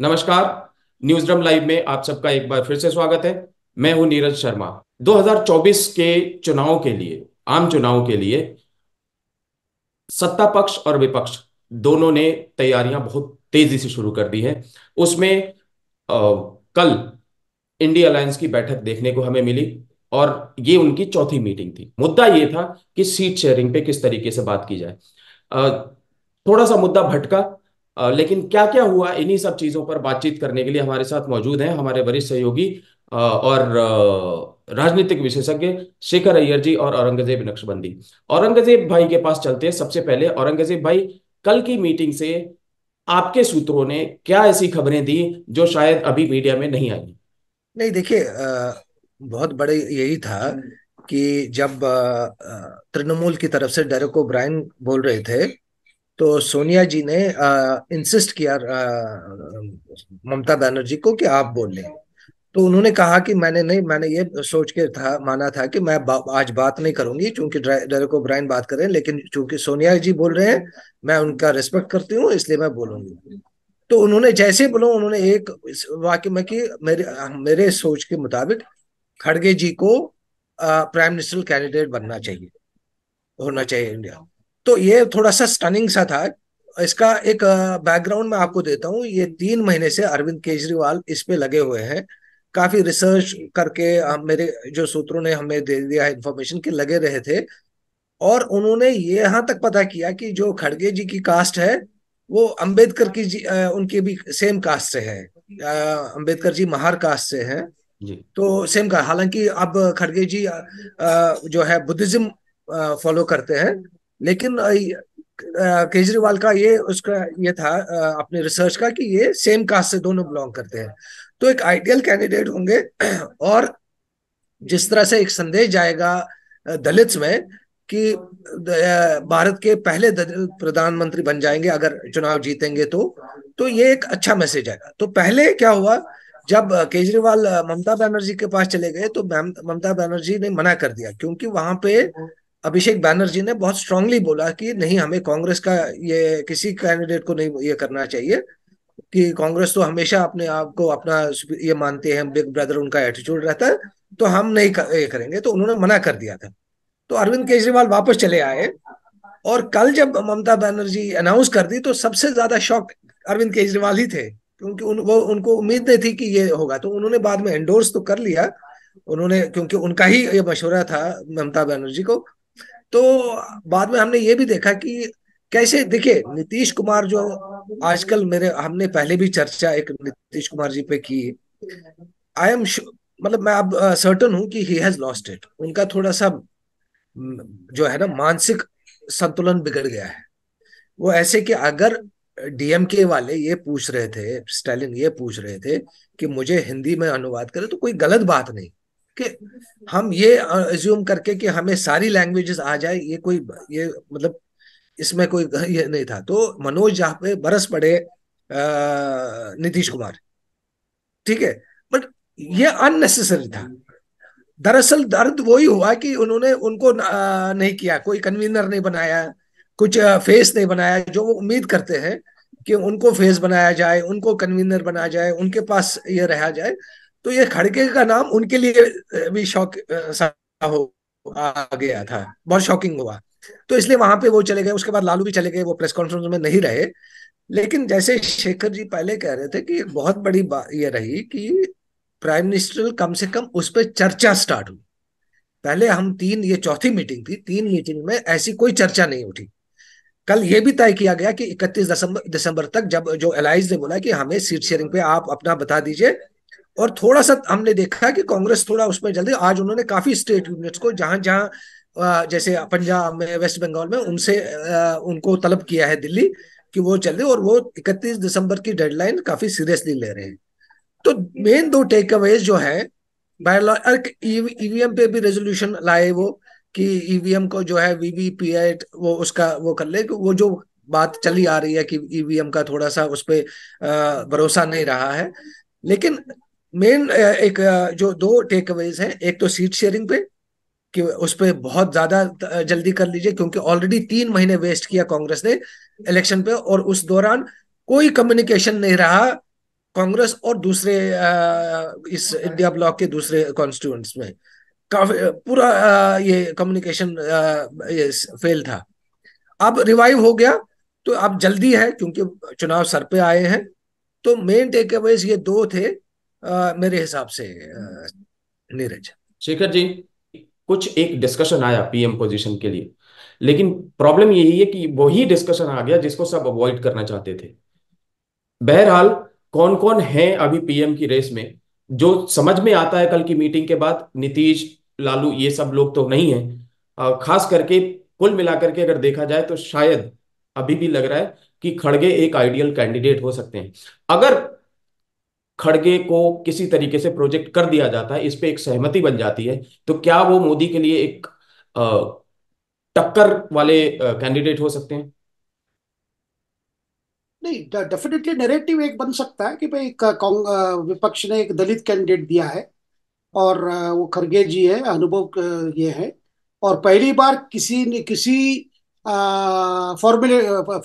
नमस्कार news drum live में आप सबका एक बार फिर से स्वागत है मैं हूं नीरज शर्मा 2024 के चुनाव के लिए आम चुनाव के लिए सत्ता पक्ष और विपक्ष दोनों ने तैयारियां बहुत तेजी से शुरू कर दी है उसमें आ, कल इंडिया अलायंस की बैठक देखने को हमें मिली और ये उनकी चौथी मीटिंग थी मुद्दा ये था कि सीट शेयरिंग पे किस तरीके से बात की जाए आ, थोड़ा सा मुद्दा भटका लेकिन क्या क्या हुआ इन्हीं सब चीजों पर बातचीत करने के लिए हमारे साथ मौजूद हैं हमारे वरिष्ठ सहयोगी और राजनीतिक विशेषज्ञ शेखर अय्यर जी और औरंगजेब नक्शबंदी औरंगजेब भाई के पास चलते हैं सबसे पहले औरंगजेब भाई कल की मीटिंग से आपके सूत्रों ने क्या ऐसी खबरें दी जो शायद अभी मीडिया में नहीं आई नहीं देखिए बहुत बड़े यही था कि जब तृणमूल की तरफ से डेरेक ब्रायन बोल रहे थे तो सोनिया जी ने इंसिस्ट किया ममता बनर्जी को कि आप बोल लें तो उन्होंने कहा कि मैंने नहीं मैंने ये सोच के था माना था कि मैं बा, आज बात नहीं करूंगी चूंकि डेरेक ब्राइन बात कर रहे हैं लेकिन चूंकि सोनिया जी बोल रहे हैं मैं उनका रिस्पेक्ट करती हूँ इसलिए मैं बोलूंगी तो उन्होंने जैसे बोलो उन्होंने एक वाक्य में कि मेरे मेरे सोच के मुताबिक खड़गे जी को प्राइम मिनिस्टर कैंडिडेट बनना चाहिए होना चाहिए इंडिया तो ये थोड़ा सा स्टनिंग सा था इसका एक बैकग्राउंड मैं आपको देता हूँ ये तीन महीने से अरविंद केजरीवाल इस पे लगे हुए हैं काफी रिसर्च करके मेरे जो सूत्रों ने हमें दे दिया है इन्फॉर्मेशन के लगे रहे थे और उन्होंने ये यहाँ तक पता किया कि जो खड़गे जी की कास्ट है वो अंबेडकर की जी उनके भी सेम कास्ट से है अंबेडकर जी महार कास्ट से जी। तो सेम का हालांकि अब खड़गे जी जो है बुद्धिज्म फॉलो करते हैं लेकिन केजरीवाल का ये उसका ये था अपने रिसर्च का कि ये सेम कास्ट से दोनों बिलोंग करते हैं तो एक आइडियल कैंडिडेट होंगे और जिस तरह से एक संदेश जाएगा दलित में कि भारत के पहले प्रधानमंत्री बन जाएंगे अगर चुनाव जीतेंगे तो तो ये एक अच्छा मैसेज आएगा तो पहले क्या हुआ जब केजरीवाल ममता बनर्जी के पास चले गए तो ममता बनर्जी ने मना कर दिया क्योंकि वहां पे अभिषेक बैनर्जी ने बहुत स्ट्रांगली बोला कि नहीं हमें कांग्रेस का ये किसी कैंडिडेट को नहीं ये करना चाहिए कि कांग्रेस तो हमेशा अपने आप को अपना ये मानते हैं बिग ब्रदर उनका एटीट्यूड रहता है तो हम नहीं कर, ये करेंगे तो उन्होंने मना कर दिया था तो अरविंद केजरीवाल वापस चले आए और कल जब ममता बनर्जी अनाउंस कर दी तो सबसे ज्यादा शौक अरविंद केजरीवाल ही थे क्योंकि उन, वो उनको उम्मीद नहीं थी कि ये होगा तो उन्होंने बाद में एंडोर्स तो कर लिया उन्होंने क्योंकि उनका ही ये मशवरा था ममता बनर्जी को तो बाद में हमने ये भी देखा कि कैसे देखिए नीतीश कुमार जो आजकल मेरे हमने पहले भी चर्चा एक नीतीश कुमार जी पे की आई एम मतलब मैं अब सर्टन हूं कि ही हैज लॉस्ट इट उनका थोड़ा सा जो है ना मानसिक संतुलन बिगड़ गया है वो ऐसे कि अगर डीएमके वाले ये पूछ रहे थे स्टालिन ये पूछ रहे थे कि मुझे हिंदी में अनुवाद करे तो कोई गलत बात नहीं कि हम ये एज्यूम करके कि हमें सारी लैंग्वेजेस आ जाए ये कोई ये मतलब इसमें कोई ये नहीं था तो मनोज झा पे बरस पड़े नीतीश कुमार ठीक है बट ये अननेसेसरी था दरअसल दर्द वही हुआ कि उन्होंने उनको नहीं किया कोई कन्वीनर नहीं बनाया कुछ फेस नहीं बनाया जो वो उम्मीद करते हैं कि उनको फेस बनाया जाए उनको कन्वीनर बनाया जाए उनके पास ये रहा जाए तो ये खड़के का नाम उनके लिए भी शौक हो आ गया था बहुत शॉकिंग हुआ तो इसलिए वहां पे वो चले गए उसके बाद लालू भी चले गए वो प्रेस कॉन्फ्रेंस में नहीं रहे लेकिन जैसे शेखर जी पहले कह रहे थे कि बहुत बड़ी बात ये रही कि प्राइम मिनिस्टर कम से कम उस पर चर्चा स्टार्ट हुई पहले हम तीन ये चौथी मीटिंग थी तीन मीटिंग में ऐसी कोई चर्चा नहीं उठी कल ये भी तय किया गया कि 31 दिसंबर दिसंबर तक जब जो एलाइज ने बोला कि हमें सीट शेयरिंग पे आप अपना बता दीजिए और थोड़ा सा हमने देखा कि कांग्रेस थोड़ा उसमें जल्दी आज उन्होंने काफी स्टेट यूनिट्स को जहां जहां जैसे पंजाब में वेस्ट बंगाल में उनसे उनको तलब किया है दिल्ली कि वो चले और वो 31 दिसंबर की डेडलाइन काफी सीरियसली ले रहे हैं तो मेन दो टेक अवेज जो है ईवीएम e e पे भी रेजोल्यूशन लाए वो कि ईवीएम e को जो है वीवीपीएट वो उसका वो कर ले वो जो बात चली आ रही है कि ईवीएम का थोड़ा सा उस पर भरोसा नहीं रहा है लेकिन मेन uh, एक uh, जो दो टेक अवेज है एक तो सीट शेयरिंग पे कि उस पर बहुत ज्यादा uh, जल्दी कर लीजिए क्योंकि ऑलरेडी तीन महीने वेस्ट किया कांग्रेस ने इलेक्शन पे और उस दौरान कोई कम्युनिकेशन नहीं रहा कांग्रेस और दूसरे इस इंडिया ब्लॉक के दूसरे कॉन्स्टिट्यूंट्स में काफी पूरा ये कम्युनिकेशन फेल था अब रिवाइव हो गया तो अब जल्दी है क्योंकि चुनाव सर पे आए हैं तो मेन टेक अवेज ये दो थे आ, मेरे हिसाब से नीरज शेखर जी कुछ एक डिस्कशन आया पीएम पोजीशन के लिए लेकिन प्रॉब्लम यही है कि वही डिस्कशन आ गया जिसको सब अवॉइड करना चाहते थे बहरहाल कौन कौन है अभी पीएम की रेस में जो समझ में आता है कल की मीटिंग के बाद नीतीश लालू ये सब लोग तो नहीं है खास करके कुल मिलाकर के अगर देखा जाए तो शायद अभी भी लग रहा है कि खड़गे एक आइडियल कैंडिडेट हो सकते हैं अगर खड़गे को किसी तरीके से प्रोजेक्ट कर दिया जाता है इस पर एक सहमति बन जाती है तो क्या वो मोदी के लिए एक टक्कर वाले कैंडिडेट हो सकते हैं नहीं डेफिनेटली नैरेटिव एक बन सकता है कि भाई विपक्ष ने एक दलित कैंडिडेट दिया है और वो खड़गे जी है अनुभव ये है और पहली बार किसी ने किसी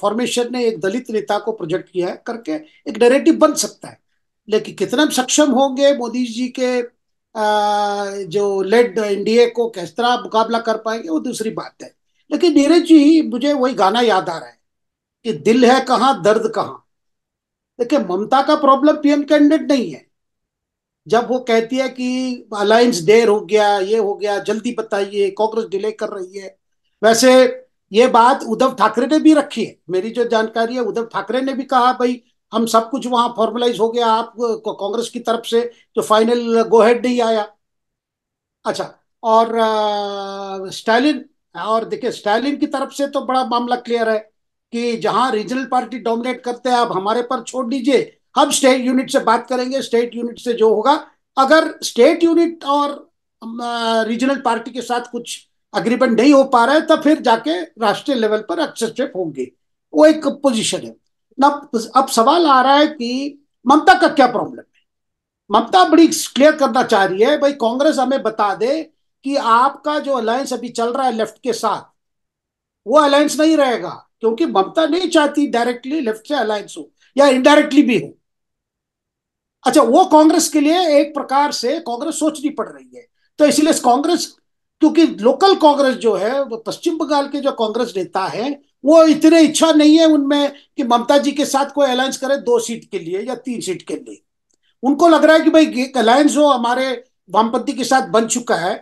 फॉर्मेशन ने एक दलित नेता को प्रोजेक्ट किया है करके एक नैरेटिव बन सकता है लेकिन कितना सक्षम होंगे मोदी जी के जो लेड एनडीए को किस तरह मुकाबला कर पाएंगे वो दूसरी बात है लेकिन नीरज जी मुझे वही गाना याद आ रहा है कि दिल है कहाँ दर्द कहाँ देखिए ममता का प्रॉब्लम पीएम कैंडिडेट नहीं है जब वो कहती है कि अलायंस देर हो गया ये हो गया जल्दी बताइए कांग्रेस डिले कर रही है वैसे ये बात उद्धव ठाकरे ने भी रखी है मेरी जो जानकारी है उद्धव ठाकरे ने भी कहा भाई हम सब कुछ वहां फॉर्मलाइज हो गया आप कांग्रेस की तरफ से जो फाइनल गोहेड नहीं आया अच्छा और स्टालिन और देखिए स्टालिन की तरफ से तो बड़ा मामला क्लियर है कि जहां रीजनल पार्टी डोमिनेट करते हैं आप हमारे पर छोड़ दीजिए हम स्टेट यूनिट से बात करेंगे स्टेट यूनिट से जो होगा अगर स्टेट यूनिट और रीजनल पार्टी के साथ कुछ अग्रीमेंट नहीं हो पा रहा है तो फिर जाके राष्ट्रीय लेवल पर एक्सेप्टेड होंगे वो एक पोजिशन है ना तो अब सवाल आ रहा है कि ममता का क्या प्रॉब्लम है ममता बड़ी क्लियर करना चाह रही है भाई कांग्रेस हमें बता दे कि आपका जो अलायंस अभी चल रहा है लेफ्ट के साथ वो अलायंस नहीं रहेगा क्योंकि ममता नहीं चाहती डायरेक्टली लेफ्ट से अलायंस हो या इनडायरेक्टली भी हो अच्छा वो कांग्रेस के लिए एक प्रकार से कांग्रेस सोचनी पड़ रही है तो इसलिए कांग्रेस क्योंकि लोकल कांग्रेस जो है वो पश्चिम बंगाल के जो कांग्रेस नेता है वो इतने इच्छा नहीं है उनमें कि ममता जी के साथ कोई अलायंस करे दो सीट के लिए या तीन सीट के लिए उनको लग रहा है कि भाई एक अलायंस जो हमारे वामपंथी के साथ बन चुका है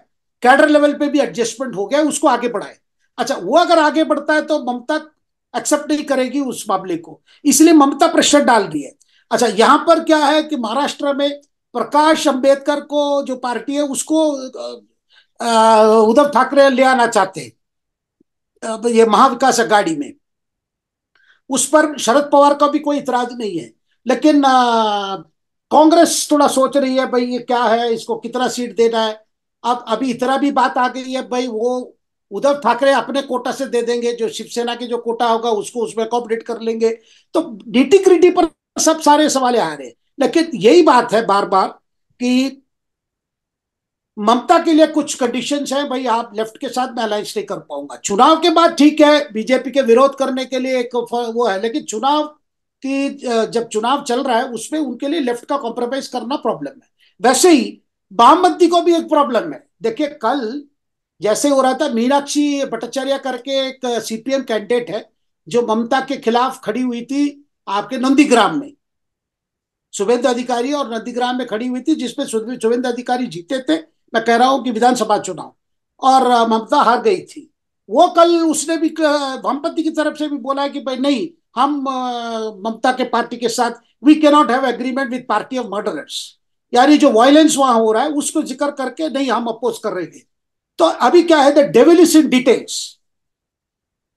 कैडर लेवल पे भी एडजस्टमेंट हो गया उसको आगे बढ़ाए अच्छा वो अगर आगे बढ़ता है तो ममता एक्सेप्ट नहीं करेगी उस मामले को इसलिए ममता प्रेशर डाल रही है अच्छा यहां पर क्या है कि महाराष्ट्र में प्रकाश अंबेडकर को जो पार्टी है उसको उद्धव ठाकरे ले आना चाहते हैं ये महाविकास अघाड़ी में उस पर शरद पवार का भी कोई इतराज नहीं है लेकिन कांग्रेस थोड़ा सोच रही है भाई ये क्या है इसको कितना सीट देना है अब अभी इतना भी बात आ गई है भाई वो उद्धव ठाकरे अपने कोटा से दे देंगे जो शिवसेना के जो कोटा होगा उसको उसमें कॉपरेट कर लेंगे तो डिटी क्रिटी पर सब सारे सवाल आ रहे हैं लेकिन यही बात है बार बार कि ममता के लिए कुछ कंडीशंस हैं भाई आप लेफ्ट के साथ मैं अलायंस नहीं कर पाऊंगा चुनाव के बाद ठीक है बीजेपी के विरोध करने के लिए एक वो है लेकिन चुनाव की जब चुनाव चल रहा है उसमें उनके लिए लेफ्ट का कॉम्प्रोमाइज करना प्रॉब्लम है वैसे ही वाममंत्री को भी एक प्रॉब्लम है देखिए कल जैसे हो रहा था मीनाक्षी भट्टाचार्य करके एक सीपीएम कैंडिडेट है जो ममता के खिलाफ खड़ी हुई थी आपके नंदीग्राम में शुभेंदु अधिकारी और नंदीग्राम में खड़ी हुई थी जिसमें शुभेंदु अधिकारी जीते थे मैं कह रहा हूं कि विधानसभा चुनाव और ममता हार गई थी वो कल उसने भी वामपति की तरफ से भी बोला है कि भाई नहीं हम ममता के पार्टी के साथ we can not have agreement with party of murderers यानी जो वायलेंस वहां हो रहा है उसको जिक्र करके नहीं हम अपोज कर रहे थे तो अभी क्या है the devil is in details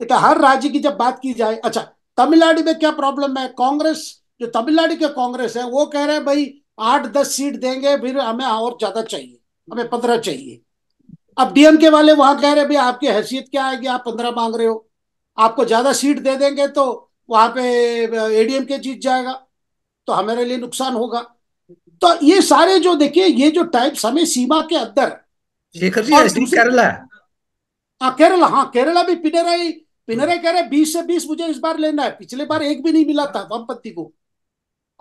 देखा हर राज्य की जब बात की जाए अच्छा तमिलनाडु में क्या प्रॉब्लम है कांग्रेस जो तमिलनाडु के कांग्रेस है वो कह रहे हैं भाई आठ दस सीट देंगे फिर हमें और ज्यादा चाहिए हमें पंद्रह चाहिए अब डीएमके वाले वहां कह रहे भाई आपकी हैसियत क्या आएगी आप पंद्रह मांग रहे हो आपको ज्यादा सीट दे देंगे तो वहां पे एडीएम के जीत जाएगा तो हमारे लिए नुकसान होगा तो ये सारे जो देखिए ये जो टाइप समय सीमा के अंदर केरला हाँ केरला हाँ केरला भी पिनराई पिनराई कह रहे बीस से बीस मुझे इस बार लेना है पिछले बार एक भी नहीं मिला था वामपंथी को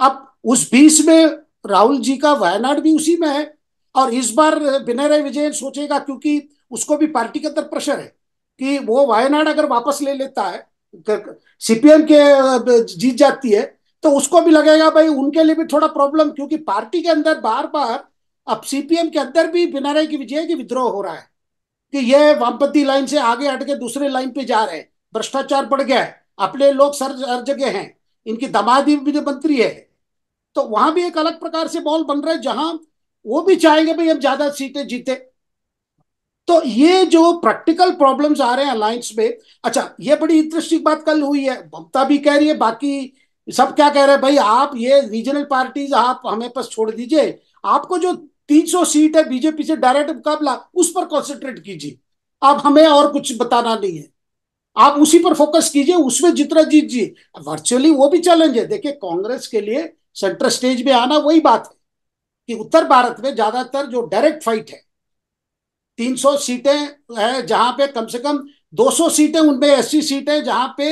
अब उस बीस में राहुल जी का वायनाड भी उसी में है और इस बार राय विजय सोचेगा क्योंकि उसको भी पार्टी के अंदर प्रेशर है कि वो वायनाड अगर वापस ले लेता है सीपीएम के जीत जाती है तो उसको भी लगेगा भाई उनके लिए भी थोड़ा प्रॉब्लम क्योंकि पार्टी के अंदर बार बार अब सीपीएम के अंदर भी बिनाराय की विजय की विद्रोह हो रहा है कि ये वामपंथी लाइन से आगे हट के दूसरे लाइन पे जा रहे हैं भ्रष्टाचार बढ़ गया है अपने लोग सर हर जगह हैं इनकी दमादी भी मंत्री है तो वहां भी एक अलग प्रकार से बॉल बन रहा है जहां वो भी चाहेंगे भाई हम ज्यादा सीटें जीते तो ये जो प्रैक्टिकल प्रॉब्लम्स आ रहे हैं अलायंस में अच्छा ये बड़ी इंटरेस्टिंग बात कल हुई है ममता भी कह रही है बाकी सब क्या कह रहे हैं भाई आप ये रीजनल पार्टीज आप हमें पास छोड़ दीजिए आपको जो 300 सीट है बीजेपी से डायरेक्ट मुकाबला उस पर कॉन्सेंट्रेट कीजिए आप हमें और कुछ बताना नहीं है आप उसी पर फोकस कीजिए उसमें जितना जीत जी वर्चुअली वो भी चैलेंज है देखिए कांग्रेस के लिए सेंटर स्टेज में आना वही बात है कि उत्तर भारत में ज्यादातर जो डायरेक्ट फाइट है 300 सीटें है जहां पे कम से कम 200 सीटें उनमें ऐसी सीटें जहां पे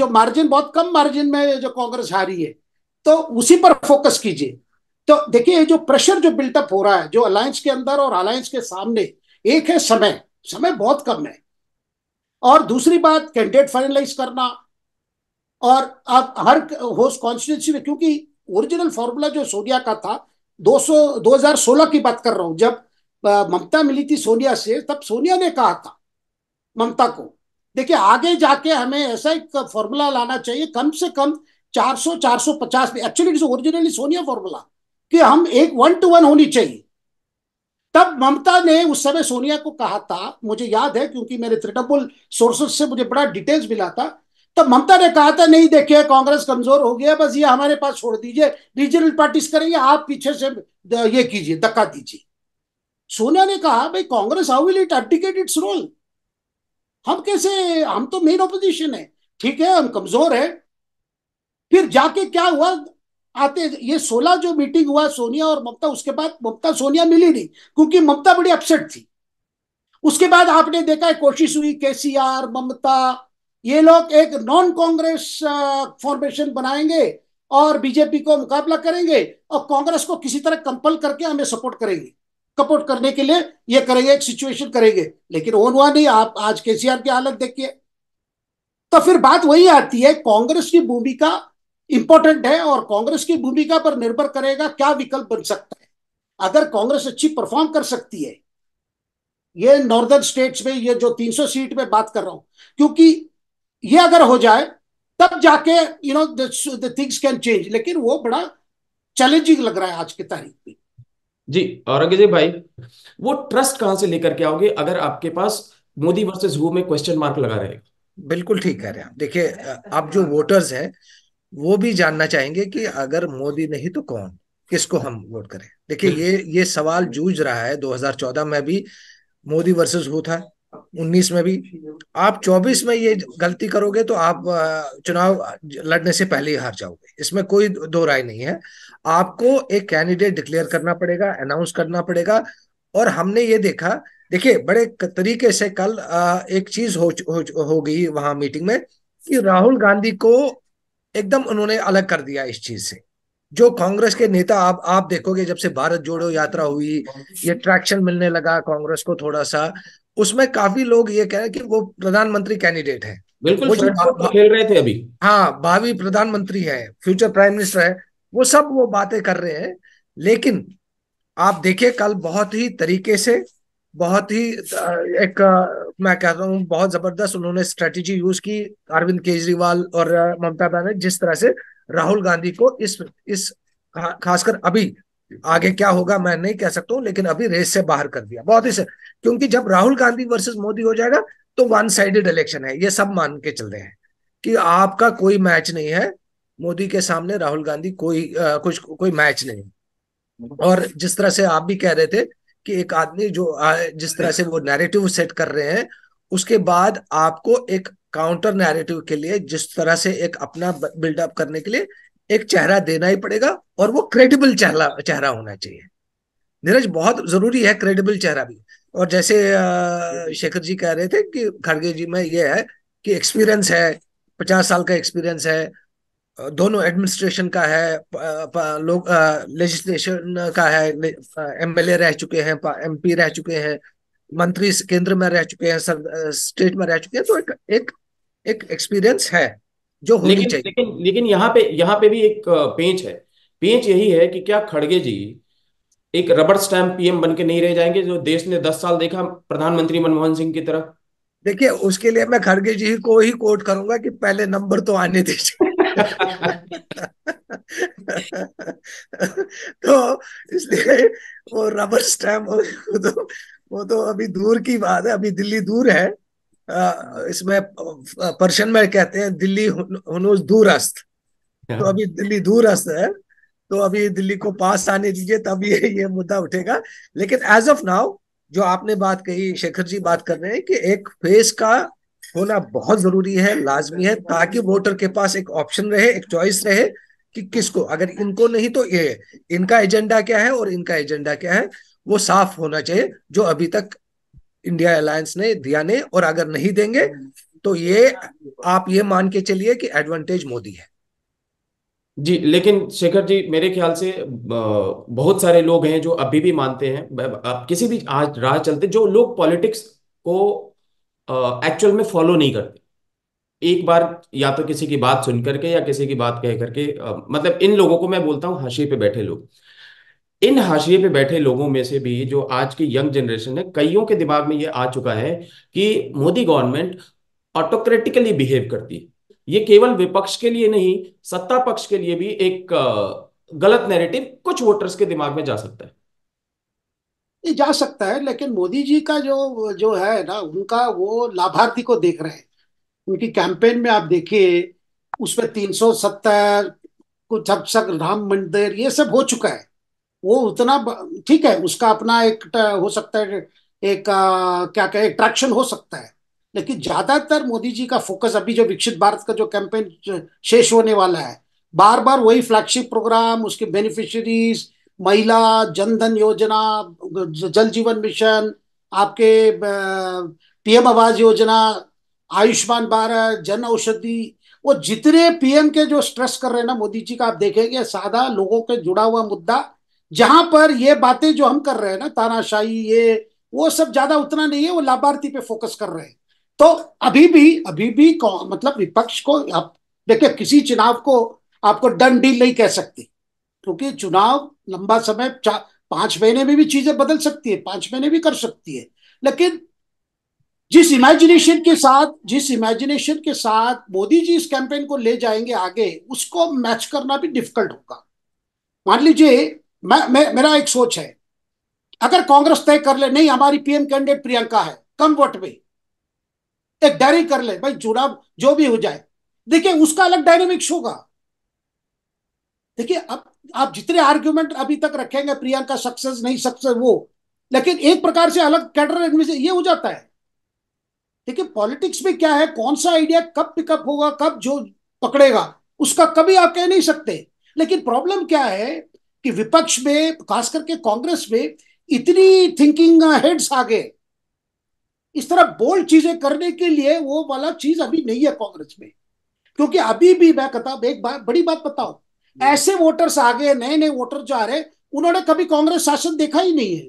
जो मार्जिन बहुत कम मार्जिन में जो कांग्रेस हारी है तो उसी पर फोकस कीजिए तो देखिए जो प्रेशर जो बिल्टअप हो रहा है जो अलायंस के अंदर और अलायंस के सामने एक है समय समय बहुत कम है और दूसरी बात कैंडिडेट फाइनलाइज करना और अब हर होस्ट कॉन्स्टिट्यूंसी में क्योंकि ओरिजिनल फॉर्मूला जो सोनिया का था दो सौ दो हजार सोलह की बात कर रहा हूं जब ममता मिली थी सोनिया से तब सोनिया ने कहा था ममता को देखिए आगे जाके हमें ऐसा एक फॉर्मूला लाना चाहिए कम से कम 400 450 में actually it's originally Sonia formula कि हम एक वन टू वन होनी चाहिए तब ममता ने उस समय सोनिया को कहा था मुझे याद है क्योंकि मेरे त्रिटबुल सोर्सेस से मुझे बड़ा डिटेल्स मिला था तो ममता ने कहा था नहीं देखिए कांग्रेस कमजोर हो गया बस ये हमारे पास छोड़ दीजिए रीजनल पार्टीज करेंगे आप पीछे से ये कीजिए धक्का दीजिए सोनिया ने कहा भाई Congress how will it abdicate its role हम कैसे हम तो मेन ऑपोजिशन है ठीक है हम कमजोर है फिर जाके क्या हुआ आते ये सोलह जो मीटिंग हुआ सोनिया और ममता उसके बाद ममता सोनिया मिली नहीं क्योंकि ममता बड़ी अपसेट थी उसके बाद आपने देखा है कोशिश हुई केसीआर ममता ये लोग एक नॉन कांग्रेस फॉर्मेशन बनाएंगे और बीजेपी को मुकाबला करेंगे और कांग्रेस को किसी तरह कंपल करके हमें सपोर्ट करेंगे सपोर्ट करने के लिए ये करेंगे एक सिचुएशन करेंगे लेकिन ओन हुआ नहीं आप आज सी की हालत देखिए तो फिर बात वही आती है कांग्रेस की भूमिका इंपॉर्टेंट है और कांग्रेस की भूमिका पर निर्भर करेगा क्या विकल्प बन सकता है अगर कांग्रेस अच्छी परफॉर्म कर सकती है ये नॉर्दर्न स्टेट्स में ये जो 300 सीट में बात कर रहा हूं क्योंकि ये अगर हो जाए तब जाके you know the things can change लेकिन वो बड़ा चैलेंजिंग लग रहा है आज की तारीख में जी औरंगजेब भाई वो ट्रस्ट कहां से लेकर के आओगे अगर आपके पास मोदी वर्सेस वो में क्वेश्चन मार्क लगा रहे बिल्कुल ठीक कह रहे हैं देखिए आप जो वोटर्स हैं वो भी जानना चाहेंगे कि अगर मोदी नहीं तो कौन किसको हम वोट करें देखिए ये ये सवाल जूझ रहा है 2014 में भी मोदी वर्सेस वो था उन्नीस में भी आप चौबीस में ये गलती करोगे तो आप चुनाव लड़ने से पहले ही हार जाओगे इसमें कोई दो राय नहीं है आपको एक कैंडिडेट डिक्लेयर करना पड़ेगा अनाउंस करना पड़ेगा और हमने ये देखा देखिए बड़े तरीके से कल एक चीज हो हो, हो गई वहां मीटिंग में कि राहुल गांधी को एकदम उन्होंने अलग कर दिया इस चीज से जो कांग्रेस के नेता आप आप देखोगे जब से भारत जोड़ो यात्रा हुई ये ट्रैक्शन मिलने लगा कांग्रेस को थोड़ा सा उसमें काफी लोग ये कह रहे हैं कि वो प्रधानमंत्री कैंडिडेट है बिल्कुल खेल रहे थे अभी हाँ भावी प्रधानमंत्री है फ्यूचर प्राइम मिनिस्टर है वो सब वो बातें कर रहे हैं लेकिन आप देखिए कल बहुत ही तरीके से बहुत ही एक मैं कहता हूँ बहुत जबरदस्त उन्होंने स्ट्रेटेजी यूज की अरविंद केजरीवाल और ममता बनर्जी जिस तरह से राहुल गांधी को इस इस खासकर अभी आगे क्या होगा मैं नहीं कह सकता हूँ लेकिन अभी रेस से बाहर कर दिया बहुत ही से क्योंकि जब राहुल गांधी वर्सेस मोदी हो जाएगा तो वन साइडेड इलेक्शन है ये सब मान के चल रहे हैं कि आपका कोई मैच नहीं है मोदी के सामने राहुल गांधी कोई आ, कुछ कोई मैच नहीं और जिस तरह से आप भी कह रहे थे कि एक आदमी जो जिस तरह से वो नैरेटिव सेट कर रहे हैं उसके बाद आपको एक काउंटर नैरेटिव के लिए जिस तरह से एक अपना बिल्डअप करने के लिए एक चेहरा देना ही पड़ेगा और वो क्रेडिबल चेहरा चेहरा होना चाहिए नीरज बहुत जरूरी है क्रेडिबल चेहरा भी और जैसे शेखर जी कह रहे थे कि खड़गे जी में ये है कि एक्सपीरियंस है पचास साल का एक्सपीरियंस है दोनों एडमिनिस्ट्रेशन का है लोग लेजिस्लेशन का है एमएलए रह चुके हैं एमपी रह चुके हैं मंत्री केंद्र में रह चुके हैं सर, स्टेट में रह चुके हैं तो एक एक एक एक्सपीरियंस है जो होनी लेकिन, चाहिए लेकिन लेकिन यहाँ पे यहाँ पे भी एक पेंच है पेंच यही है कि क्या खड़गे जी एक रबर स्टैम्प पीएम बन के नहीं रह जाएंगे जो देश ने दस साल देखा प्रधानमंत्री मनमोहन सिंह की तरह देखिए उसके लिए मैं खड़गे जी को ही कोट करूंगा कि पहले नंबर तो आने दीजिए तो इसलिए वो रबर स्टैम्प वो तो वो तो अभी दूर की बात है अभी दिल्ली दूर है इसमें पर्शियन में कहते हैं दिल्ली हनुज दूरस्थ तो अभी दिल्ली दूरस्थ है तो अभी दिल्ली को पास आने दीजिए तब ये ये मुद्दा उठेगा लेकिन एज ऑफ नाउ जो आपने बात कही शेखर जी बात कर रहे हैं कि एक फेस का होना बहुत जरूरी है लाजमी है ताकि वोटर के पास एक ऑप्शन रहे एक चॉइस रहे कि किसको अगर इनको नहीं तो ये इनका एजेंडा क्या है और इनका एजेंडा क्या है वो साफ होना चाहिए जो अभी तक इंडिया अलायंस ने दिया ने और अगर नहीं देंगे तो ये आप ये मान के चलिए कि एडवांटेज मोदी है जी लेकिन शेखर जी मेरे ख्याल से बहुत सारे लोग हैं जो अभी भी मानते हैं आप किसी भी आज राह चलते जो लोग पॉलिटिक्स को एक्चुअल में फॉलो नहीं करते एक बार या तो किसी की बात सुन करके या किसी की बात कह करके मतलब इन लोगों को मैं बोलता हूँ हाशिए पे बैठे लोग इन हाशिए पे बैठे लोगों में से भी जो आज की यंग जनरेशन है कईयों के दिमाग में ये आ चुका है कि मोदी गवर्नमेंट ऑटोक्रेटिकली बिहेव करती है ये केवल विपक्ष के लिए नहीं सत्ता पक्ष के लिए भी एक गलत नैरेटिव कुछ वोटर्स के दिमाग में जा सकता है ये जा सकता है लेकिन मोदी जी का जो जो है ना उनका वो लाभार्थी को देख रहे हैं उनकी कैंपेन में आप देखिए उसमें तीन सौ सत्तर कुछ अब तक राम मंदिर ये सब हो चुका है वो उतना ठीक है उसका अपना एक हो सकता है एक आ, क्या कहे अट्रैक्शन हो सकता है लेकिन ज्यादातर मोदी जी का फोकस अभी जो विकसित भारत का जो कैंपेन शेष होने वाला है बार बार वही फ्लैगशिप प्रोग्राम उसके बेनिफिशरीज महिला जनधन योजना जल जीवन मिशन आपके पीएम आवास योजना आयुष्मान भारत जन औषधि वो जितने पीएम के जो स्ट्रेस कर रहे हैं ना मोदी जी का आप देखेंगे सादा लोगों के जुड़ा हुआ मुद्दा जहां पर ये बातें जो हम कर रहे हैं ना तानाशाही ये वो सब ज्यादा उतना नहीं है वो लाभार्थी पे फोकस कर रहे हैं तो अभी भी अभी भी मतलब विपक्ष को आप देखिए किसी चुनाव को आपको डन डील नहीं कह सकती क्योंकि चुनाव लंबा समय पांच महीने में भी चीजें बदल सकती है पांच महीने भी कर सकती है लेकिन जिस इमेजिनेशन के साथ जिस इमेजिनेशन के साथ मोदी जी इस कैंपेन को ले जाएंगे आगे उसको मैच करना भी डिफिकल्ट होगा मान लीजिए मैं, मैं मेरा एक सोच है अगर कांग्रेस तय कर ले नहीं हमारी पीएम कैंडिडेट प्रियंका है कम वोट में एक डायरी कर ले भाई चुनाव जो भी हो जाए देखिए उसका अलग डायनेमिक्स होगा देखिए अब आप जितने आर्ग्यूमेंट अभी तक रखेंगे प्रियंका सक्सेस नहीं सक्सेस वो लेकिन एक प्रकार से अलग कैडर एडमिशन ये हो जाता है देखिए पॉलिटिक्स में क्या है कौन सा आइडिया कब पिकअप होगा कब जो पकड़ेगा उसका कभी आप कह नहीं सकते लेकिन प्रॉब्लम क्या है कि विपक्ष में खास करके कांग्रेस में इतनी थिंकिंग हेड्स आ गए इस तरह बोल्ड चीजें करने के लिए वो वाला चीज अभी नहीं है कांग्रेस में क्योंकि अभी भी मैं कहता एक बार बड़ी बात बताऊ ऐसे वोटर्स आ गए नए नए वोटर जो आ रहे उन्होंने कभी कांग्रेस शासन देखा ही नहीं है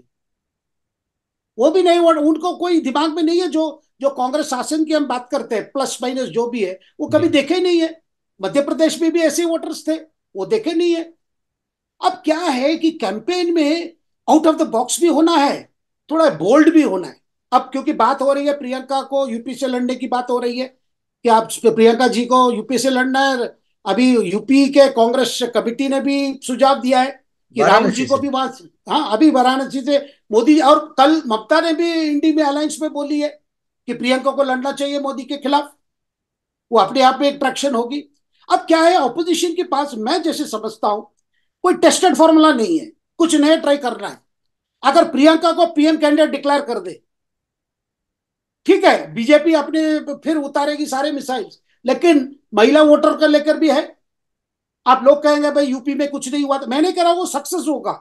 वो भी नहीं वोट उनको कोई दिमाग में नहीं है जो जो कांग्रेस शासन की हम बात करते हैं प्लस माइनस जो भी है वो कभी देखे ही नहीं है मध्य प्रदेश में भी ऐसे वोटर्स थे वो देखे नहीं है अब क्या है कि कैंपेन में आउट ऑफ द बॉक्स भी होना है थोड़ा बोल्ड भी होना है अब क्योंकि बात हो रही है प्रियंका को यूपी से लड़ने की बात हो रही है कि आप प्रियंका जी को यूपी से लड़ना है अभी यूपी के कांग्रेस कमेटी ने भी सुझाव दिया है कि राहुल जी को भी बात हाँ अभी वाराणसी से मोदी और कल ममता ने भी इंडी में अलायंस में बोली है कि प्रियंका को लड़ना चाहिए मोदी के खिलाफ वो अपने आप में एक ट्रैक्शन होगी अब क्या है ऑपोजिशन के पास मैं जैसे समझता हूं कोई टेस्टेड फॉर्मूला नहीं है कुछ नया ट्राई करना है अगर प्रियंका को पीएम कैंडिडेट डिक्लेयर कर दे ठीक है बीजेपी अपने फिर उतारेगी सारे मिसाइल्स लेकिन महिला वोटर का लेकर भी है आप लोग कहेंगे भाई यूपी में कुछ नहीं हुआ था मैंने कह रहा वो सक्सेस होगा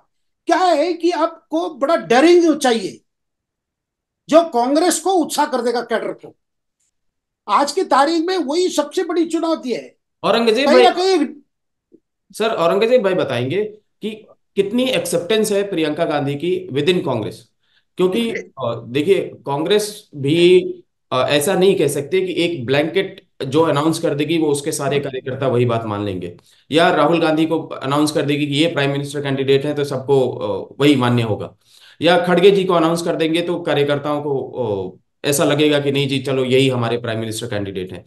क्या है कि आपको बड़ा डरिंग चाहिए जो कांग्रेस को उत्साह कर देगा कैडर को आज की तारीख में वही सबसे बड़ी चुनौती है औरंगजेब भाई कहीं सर औरंगजेब भाई बताएंगे कि कितनी एक्सेप्टेंस है प्रियंका गांधी की विद इन कांग्रेस क्योंकि देखिए कांग्रेस भी ऐसा नहीं कह सकते कि एक ब्लैंकेट जो अनाउंस कर देगी वो उसके सारे हाँ। कार्यकर्ता वही बात मान लेंगे या राहुल गांधी को अनाउंस कर देगी कि ये प्राइम मिनिस्टर कैंडिडेट है तो सबको वही मान्य होगा या खड़गे जी को अनाउंस कर देंगे तो कार्यकर्ताओं को ऐसा लगेगा कि नहीं जी चलो यही हमारे प्राइम मिनिस्टर कैंडिडेट हैं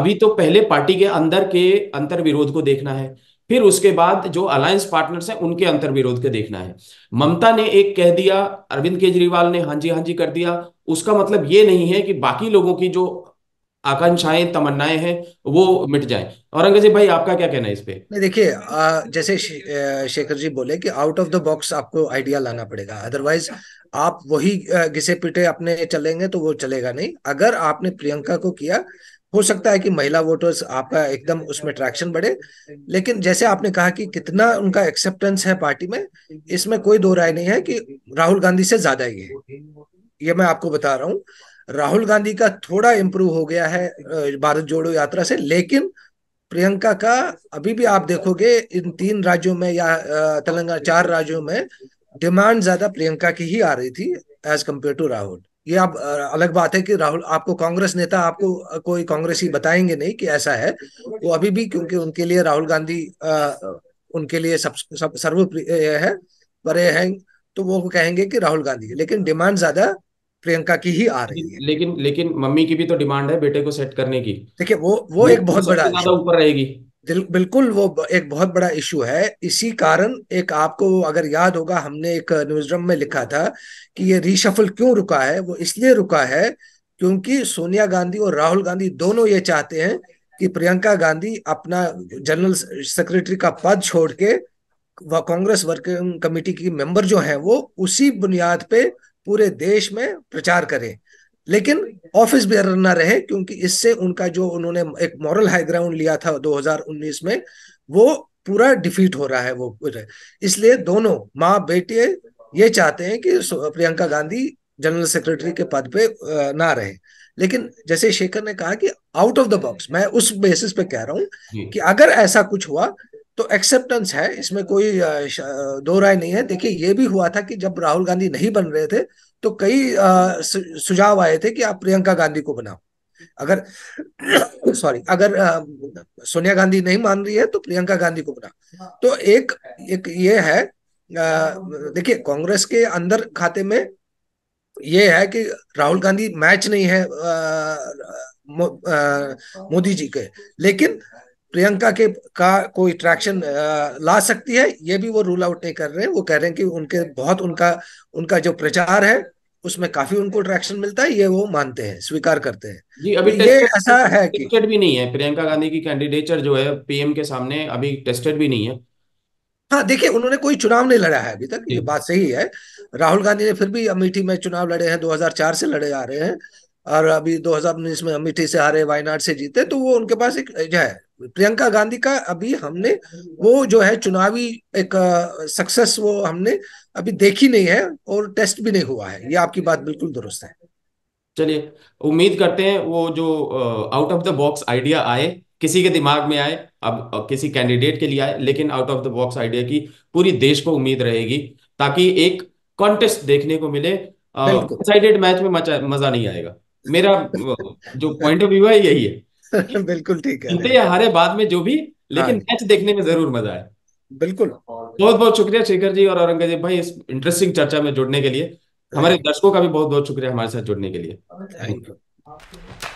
अभी तो पहले पार्टी के अंदर के अंतर विरोध को देखना है फिर उसके बाद जो अलायंस पार्टनर्स हैं उनके अंतर विरोध के देखना है ममता ने एक कह दिया अरविंद केजरीवाल ने हांजी हांजी कर दिया उसका मतलब ये नहीं है कि बाकी लोगों की जो आकांक्षाएं तमन्नाएं हैं वो मिट जाएं औरंगजेब भाई आपका क्या कहना है इस पे देखिए जैसे शेखर जी बोले कि आउट ऑफ द बॉक्स आपको आइडिया लाना पड़ेगा अदरवाइज आप वही घिसे पिटे अपने चलेंगे तो वो चलेगा नहीं अगर आपने प्रियंका को किया हो सकता है कि महिला वोटर्स आपका एकदम उसमें ट्रैक्शन बढ़े लेकिन जैसे आपने कहा कि कितना उनका एक्सेप्टेंस है पार्टी में इसमें कोई दो राय नहीं है कि राहुल गांधी से ज्यादा ही है ये मैं आपको बता रहा हूँ राहुल गांधी का थोड़ा इम्प्रूव हो गया है भारत जोड़ो यात्रा से लेकिन प्रियंका का अभी भी आप देखोगे इन तीन राज्यों में या तेलंगाना चार राज्यों में डिमांड ज्यादा प्रियंका की ही आ रही थी एज कम्पेयर टू राहुल ये आप अलग बात है कि राहुल आपको कांग्रेस नेता आपको कोई कांग्रेसी बताएंगे नहीं कि ऐसा है वो अभी भी क्योंकि उनके लिए राहुल गांधी उनके लिए सब सब सर्वप्रिय है परे हैं तो वो कहेंगे कि राहुल गांधी लेकिन डिमांड ज्यादा प्रियंका की ही आ रही है लेकिन लेकिन मम्मी की भी तो डिमांड है बेटे को सेट करने की देखिए वो वो एक बहुत बड़ा ज्यादा ऊपर रहेगी बिल्कुल वो एक बहुत बड़ा इशू है इसी कारण एक आपको अगर याद होगा हमने एक न्यूज में लिखा था कि ये रीशफल क्यों रुका है वो इसलिए रुका है क्योंकि सोनिया गांधी और राहुल गांधी दोनों ये चाहते हैं कि प्रियंका गांधी अपना जनरल सेक्रेटरी का पद छोड़ के वह कांग्रेस वर्किंग कमेटी की मेंबर जो है वो उसी बुनियाद पे पूरे देश में प्रचार करें लेकिन ऑफिस भी ना रहे क्योंकि इससे उनका जो उन्होंने एक मॉरल हाई ग्राउंड लिया था 2019 में वो पूरा डिफीट हो रहा है वो इसलिए दोनों माँ बेटे ये चाहते हैं कि प्रियंका गांधी जनरल सेक्रेटरी के पद पे ना रहे लेकिन जैसे शेखर ने कहा कि आउट ऑफ द बॉक्स मैं उस बेसिस पे कह रहा हूँ कि अगर ऐसा कुछ हुआ तो एक्सेप्टेंस है इसमें कोई दो राय नहीं है देखिए ये भी हुआ था कि जब राहुल गांधी नहीं बन रहे थे तो कई सुझाव आए थे कि आप प्रियंका गांधी को बनाओ अगर सॉरी अगर सोनिया गांधी नहीं मान रही है तो प्रियंका गांधी को बनाओ हाँ। तो एक एक ये है देखिए कांग्रेस के अंदर खाते में ये है कि राहुल गांधी मैच नहीं है मोदी जी के लेकिन प्रियंका के का कोई ट्रैक्शन ला सकती है ये भी वो रूल आउट नहीं कर रहे हैं वो कह रहे हैं कि उनके बहुत उनका उनका जो प्रचार है उसमें काफी उनको ट्रैक्शन मिलता है ये वो मानते हैं स्वीकार करते हैं जी अभी तो ये ऐसा है कि टेस्टेड भी नहीं है प्रियंका गांधी की कैंडिडेचर जो है पीएम के सामने अभी टेस्टेड भी नहीं है हाँ देखिए उन्होंने कोई चुनाव नहीं लड़ा है अभी तक ये बात सही है राहुल गांधी ने फिर भी अमेठी में चुनाव लड़े हैं 2004 से लड़े आ रहे हैं और अभी 2019 में अमेठी से हारे वायनाड से जीते तो वो उनके पास एक है प्रियंका गांधी का अभी हमने वो जो है चुनावी एक सक्सेस वो हमने अभी देखी नहीं है और टेस्ट भी नहीं हुआ है ये आपकी बात बिल्कुल दुरुस्त है चलिए उम्मीद करते हैं वो जो out of the box idea आए किसी के दिमाग में आए अब किसी कैंडिडेट के लिए आए लेकिन out of the box idea की पूरी देश को उम्मीद रहेगी ताकि एक कॉन्टेस्ट देखने को मिले साइडेड मैच में मजा नहीं आएगा मेरा जो पॉइंट ऑफ व्यू है यही है बिल्कुल ठीक है या हारे बाद में जो भी लेकिन मैच हाँ। देखने में जरूर मजा आए बिल्कुल बहुत बहुत शुक्रिया शेखर जी और औरंगजेब भाई इस इंटरेस्टिंग चर्चा में जुड़ने के लिए हाँ। हमारे दर्शकों का भी बहुत बहुत शुक्रिया हमारे साथ जुड़ने के लिए थैंक यू